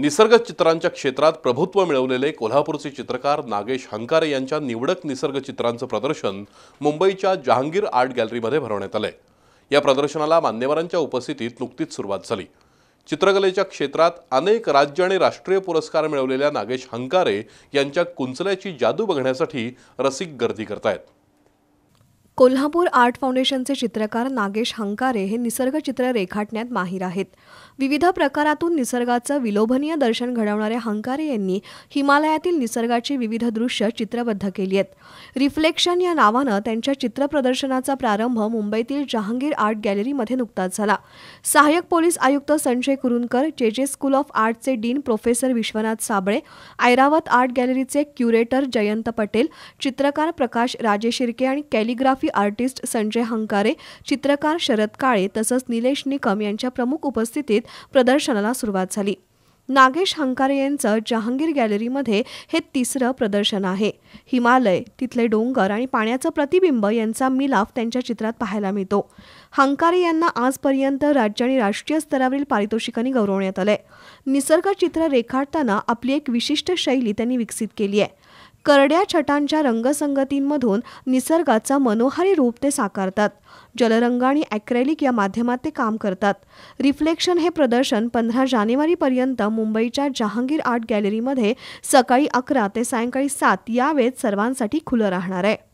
निसर्ग चित्रांच्या क्षेत्रात प्रभुत्व मिळवलेले कोल्हापूरचे चित्रकार नागेश हंकारे यांच्या निवडक निसर्ग चित्रांचं प्रदर्शन मुंबईच्या जहांगीर आर्ट गॅलरीमध्ये भरवण्यात आलंय या प्रदर्शनाला मान्यवरांच्या उपस्थितीत नुकतीच सुरुवात झाली चित्रकलेच्या क्षेत्रात अनेक राज्य आणि राष्ट्रीय पुरस्कार मिळवलेल्या नागेश हंकारे यांच्या कुंचल्याची जादू बघण्यासाठी रसिक गर्दी करतायत कोल्हापूर आर्ट फाउंडेशनचे चित्रकार नागेश हंकारे हे निसर्ग चित्र रेखाटण्यात माहीर आहेत विविध प्रकारातून निसर्गाचं विलोभनीय दर्शन घडवणारे हंकारे यांनी हिमालयातील निसर्गाची विविध दृश्य चित्रबद्ध केली आहेत रिफ्लेक्शन या नावानं त्यांच्या चित्रप्रदर्शनाचा प्रारंभ मुंबईतील जहांगीर आर्ट गॅलरीमध्ये नुकताच झाला सहाय्यक पोलीस आयुक्त Sanjay Kurundkar J J school of आर्टचे dean professor Vishwanath Sable Airavat art गॅलरीचे क्युरेटर जयंत पटेल चित्रकार प्रकाश राजे शिर्के आणि calligraph photography artist Sanjay Hankare चित्रकार शरद काळे तसंच निलेश निकम यांच्या प्रमुख उपस्थितीत प्रदर्शनाला सुरुवात झाली नागेश हंकारे यांचं जहांगीर गॅलरीमध्ये हे तिसरं प्रदर्शन आहे हिमालय तिथले डोंगर आणि पाण्याचं प्रतिबिंब यांचा मिलाफ त्यांच्या चित्रात पाहायला मिळतो हंकारे यांना आजपर्यंत राज्य आणि राष्ट्रीय स्तरावरील पारितोषिकांनी गौरवण्यात आलंय निसर्ग चित्र रेखाटताना आपली एक विशिष्ट शैली त्यांनी विकसित केली आहे करड्या छटांच्या रंगसंगतींमधून निसर्गाचं मनोहारी रूप ते साकारतात जलरंग आणि ॲक्रेलिक या माध्यमात ते काम करतात रिफ्लेक्शन हे प्रदर्शन पंधरा जानेवारीपर्यंत मुंबईच्या जहांगीर आर्ट गॅलरीमध्ये सकाळी अकरा ते सायंकाळी सात या वेळेत सर्वांसाठी खुलं राहणार आहे